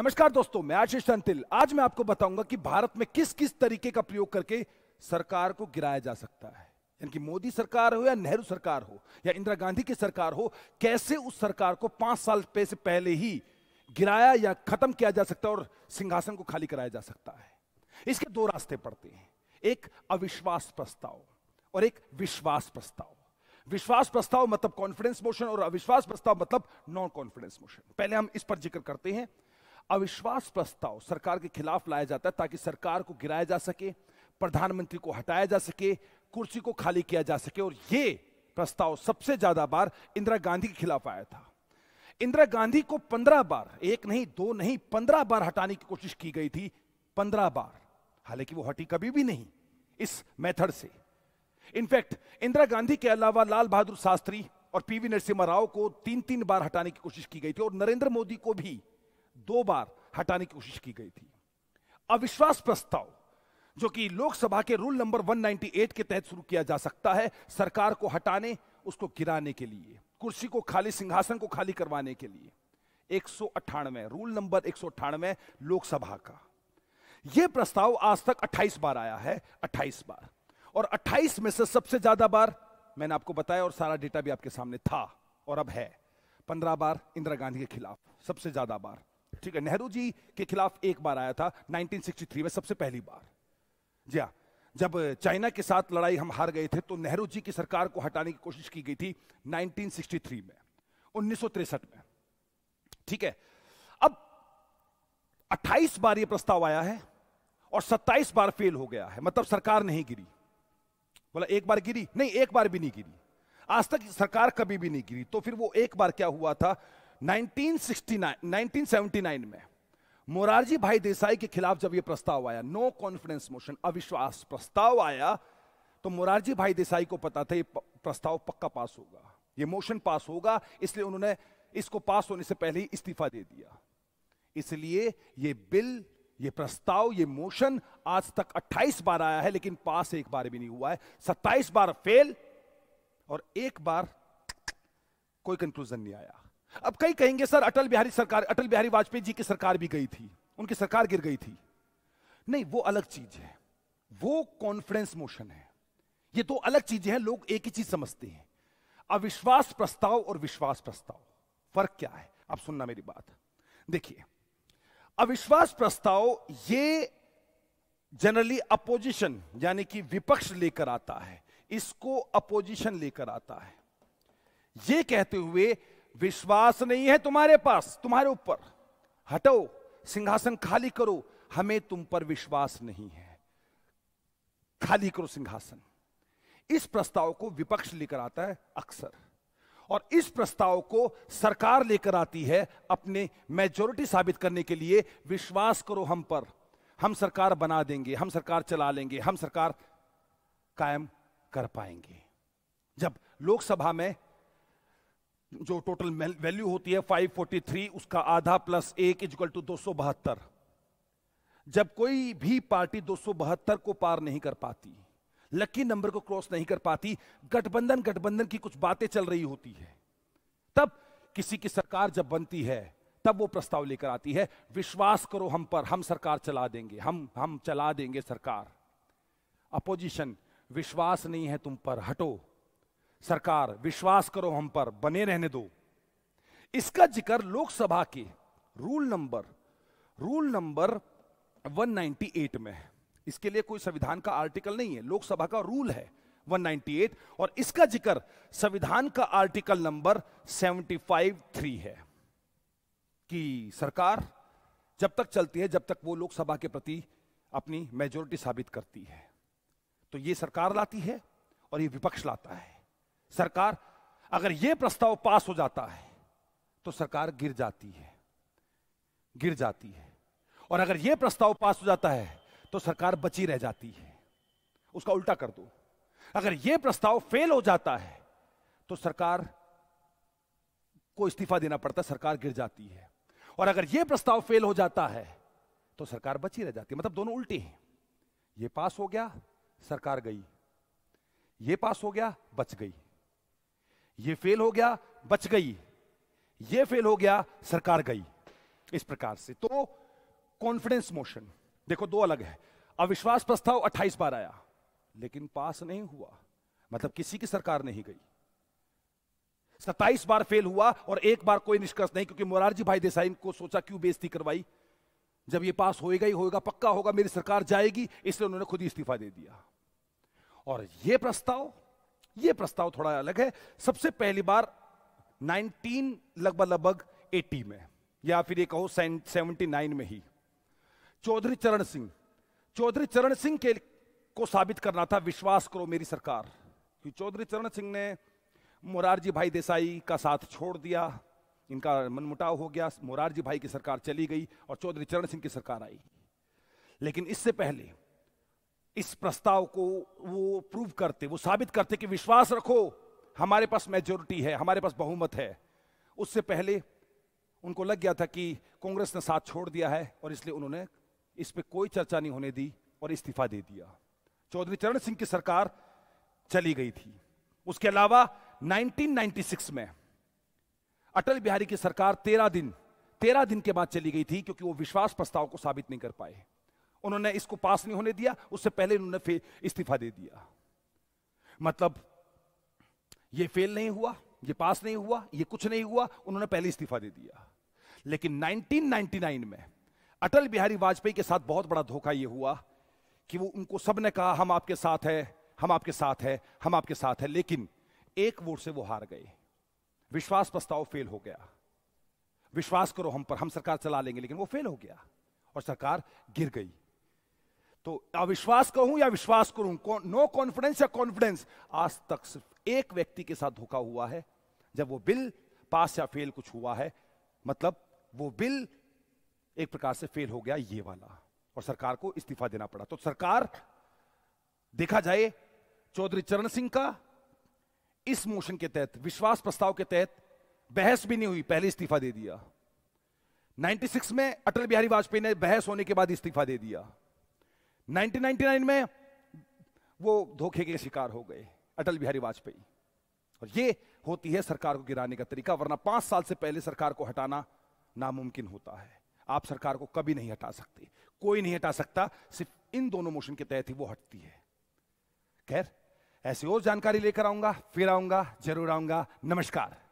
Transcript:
नमस्कार दोस्तों मैं आशीष अंतिल आज मैं आपको बताऊंगा कि भारत में किस किस तरीके का प्रयोग करके सरकार को गिराया जा सकता है यानी कि मोदी सरकार हो या नेहरू सरकार हो या इंदिरा गांधी की सरकार हो कैसे उस सरकार को पांच साल पे से पहले ही गिराया या खत्म किया जा सकता है और सिंहासन को खाली कराया जा सकता है इसके दो रास्ते पड़ते हैं एक अविश्वास प्रस्ताव और एक विश्वास प्रस्ताव विश्वास प्रस्ताव मतलब कॉन्फिडेंस मोशन और अविश्वास प्रस्ताव मतलब नॉन कॉन्फिडेंस मोशन पहले हम इस पर जिक्र करते हैं अविश्वास प्रस्ताव सरकार के खिलाफ लाया जाता है ताकि सरकार को गिराया जा सके प्रधानमंत्री को हटाया जा सके कुर्सी को खाली किया जा सके और ये प्रस्ताव सबसे ज्यादा बार इंदिरा गांधी के खिलाफ आया था इंदिरा गांधी को पंद्रह बार एक नहीं दो नहीं पंद्रह बार हटाने की कोशिश की गई थी पंद्रह बार हालांकि वो हटी कभी भी नहीं इस मेथड से इनफैक्ट इंदिरा गांधी के अलावा लाल बहादुर शास्त्री और पीवी नरसिम्हा राव को तीन तीन बार हटाने की कोशिश की गई थी और नरेंद्र मोदी को भी दो बार हटाने की कोशिश की गई थी अविश्वास प्रस्ताव जो कि लोकसभा के रूल नंबर 198 के तहत शुरू किया जा सकता है सरकार को हटाने उसको गिराने के लिए कुर्सी को खाली सिंहासन को खाली करवाने के लिए एक रूल नंबर एक लोकसभा का यह प्रस्ताव आज तक 28 बार आया है 28 बार और 28 में से सबसे ज्यादा बार मैंने आपको बताया और सारा डेटा भी आपके सामने था और अब है 15 बार इंदिरा गांधी के खिलाफ सबसे ज्यादा बार ठीक है नेहरू जी के खिलाफ एक बार आया था 1963 में सबसे पहली बार जी हाँ जब चाइना के साथ लड़ाई हम हार गए थे तो नेहरू जी की सरकार को हटाने की कोशिश की गई थी 1963 में उन्नीस में ठीक है अब 28 बार यह प्रस्ताव आया है और 27 बार फेल हो गया है मतलब सरकार नहीं गिरी बोला एक बार गिरी नहीं एक बार भी नहीं गिरी आज तक सरकार कभी भी नहीं गिरी तो फिर वो एक बार क्या हुआ था 1969 1979 में मोरारजी भाई देसाई के खिलाफ जब यह प्रस्ताव आया नो कॉन्फिडेंस मोशन अविश्वास प्रस्ताव आया तो मोरारजी भाई देसाई को पता था ये प्रस्ताव पक्का पास होगा ये मोशन पास होगा इसलिए उन्होंने इसको पास होने से पहले ही इस्तीफा दे दिया इसलिए ये बिल ये प्रस्ताव ये मोशन आज तक 28 बार आया है लेकिन पास एक बार भी नहीं हुआ है 27 बार फेल और एक बार कोई कंक्लूजन नहीं आया अब कई कहेंगे सर अटल बिहारी सरकार अटल बिहारी वाजपेयी जी की सरकार भी गई थी उनकी सरकार गिर गई थी नहीं वो अलग चीज है वो कॉन्फिडेंस मोशन है ये तो अलग चीजें हैं लोग एक ही चीज समझते हैं अविश्वास प्रस्ताव और विश्वास प्रस्ताव फर्क क्या है आप सुनना मेरी बात देखिए अविश्वास प्रस्ताव ये जनरली अपोजिशन यानी कि विपक्ष लेकर आता है इसको अपोजिशन लेकर आता है ये कहते हुए विश्वास नहीं है तुम्हारे पास तुम्हारे ऊपर हटो सिंहासन खाली करो हमें तुम पर विश्वास नहीं है खाली करो सिंहासन इस प्रस्ताव को विपक्ष लेकर आता है अक्सर और इस प्रस्ताव को सरकार लेकर आती है अपने मेजोरिटी साबित करने के लिए विश्वास करो हम पर हम सरकार बना देंगे हम सरकार चला लेंगे हम सरकार कायम कर पाएंगे जब लोकसभा में जो टोटल वैल्यू होती है 543 उसका आधा प्लस एक इजकल टू दो जब कोई भी पार्टी दो को पार नहीं कर पाती लकी नंबर को क्रॉस नहीं कर पाती गठबंधन गठबंधन की कुछ बातें चल रही होती है तब किसी की सरकार जब बनती है तब वो प्रस्ताव लेकर आती है विश्वास करो हम पर हम सरकार चला देंगे हम हम चला देंगे सरकार अपोजिशन विश्वास नहीं है तुम पर हटो सरकार विश्वास करो हम पर बने रहने दो इसका जिक्र लोकसभा के रूल नंबर रूल नंबर 198 में है इसके लिए कोई संविधान का आर्टिकल नहीं है लोकसभा का रूल है 198 और इसका जिक्र संविधान का आर्टिकल नंबर थ्री है कि सरकार जब तक चलती है जब तक वो लोकसभा के प्रति अपनी मेजोरिटी साबित करती है तो ये सरकार लाती है और ये विपक्ष लाता है सरकार अगर यह प्रस्ताव पास हो जाता है तो सरकार गिर जाती है गिर जाती है और अगर यह प्रस्ताव पास हो जाता है तो सरकार बची रह जाती है उसका उल्टा कर दो अगर यह प्रस्ताव फेल हो जाता है तो सरकार को इस्तीफा देना पड़ता है सरकार गिर जाती है और अगर यह प्रस्ताव फेल हो जाता है तो सरकार बची रह जाती है मतलब दोनों उल्टे हैं यह पास हो गया सरकार गई यह पास हो गया बच गई ये फेल हो गया बच गई ये फेल हो गया सरकार गई इस प्रकार से तो कॉन्फिडेंस मोशन देखो दो अलग है अविश्वास प्रस्ताव 28 बार आया लेकिन पास नहीं हुआ मतलब किसी की सरकार नहीं गई 27 बार फेल हुआ और एक बार कोई निष्कर्ष नहीं क्योंकि मोरारजी भाई देसाई को सोचा क्यों बेजती करवाई जब ये पास होएगा ही होएगा पक्का होगा मेरी सरकार जाएगी इसलिए उन्होंने खुद इस्तीफा दे दिया और यह प्रस्ताव यह प्रस्ताव थोड़ा अलग है सबसे पहली बार 19 लगभग लगभग 80 में या फिर ये कहो 79 में ही चौधरी चरण सिंह चौधरी चरण सिंह के को साबित करना था विश्वास करो मेरी सरकार कि चौधरी चरण सिंह ने मोरारजी भाई देसाई का साथ छोड़ दिया इनका मनमुटाव हो गया मोरारजी भाई की सरकार चली गई और चौधरी चरण सिंह की सरकार आई लेकिन इससे पहले इस प्रस्ताव को वो प्रूव करते वो साबित करते कि विश्वास रखो हमारे पास मेजोरिटी है हमारे पास बहुमत है उससे पहले उनको लग गया था कि कांग्रेस ने साथ छोड़ दिया है और इसलिए उन्होंने इस पर कोई चर्चा नहीं होने दी और इस्तीफा दे दिया चौधरी चरण सिंह की सरकार चली गई थी उसके अलावा 1996 में अटल बिहारी की सरकार तेरह दिन तेरह दिन के बाद चली गई थी क्योंकि वो विश्वास प्रस्ताव को साबित नहीं कर पाए उन्होंने इसको पास नहीं होने दिया उससे पहले उन्होंने इस्तीफा दे दिया मतलब ये फेल नहीं हुआ ये पास नहीं हुआ ये कुछ नहीं हुआ उन्होंने पहले इस्तीफा दे दिया लेकिन 1999 में अटल बिहारी वाजपेयी के साथ बहुत बड़ा धोखा यह हुआ कि वो उनको सबने कहा हम आपके साथ है हम आपके साथ है हम आपके साथ है लेकिन एक वोट से वो हार गए विश्वास प्रस्ताव फेल हो गया विश्वास करो हम पर हम सरकार चला लेंगे लेकिन वो फेल हो गया और सरकार गिर गई तो अविश्वास कहूं या विश्वास करूं नो कॉन्फिडेंस या कॉन्फिडेंस आज तक सिर्फ एक व्यक्ति के साथ धोखा हुआ है जब वो बिल पास या फेल कुछ हुआ है मतलब वो बिल एक प्रकार से फेल हो गया ये वाला और सरकार को इस्तीफा देना पड़ा तो सरकार देखा जाए चौधरी चरण सिंह का इस मोशन के तहत विश्वास प्रस्ताव के तहत बहस भी नहीं हुई पहले इस्तीफा दे दिया 96 में अटल बिहारी वाजपेयी ने बहस होने के बाद इस्तीफा दे दिया 1999 में वो धोखे के शिकार हो गए अटल बिहारी वाजपेयी और ये होती है सरकार को गिराने का तरीका वरना पांच साल से पहले सरकार को हटाना नामुमकिन होता है आप सरकार को कभी नहीं हटा सकते कोई नहीं हटा सकता सिर्फ इन दोनों मोशन के तहत ही वो हटती है खैर ऐसी और जानकारी लेकर आऊंगा फिर आऊंगा जरूर आऊंगा नमस्कार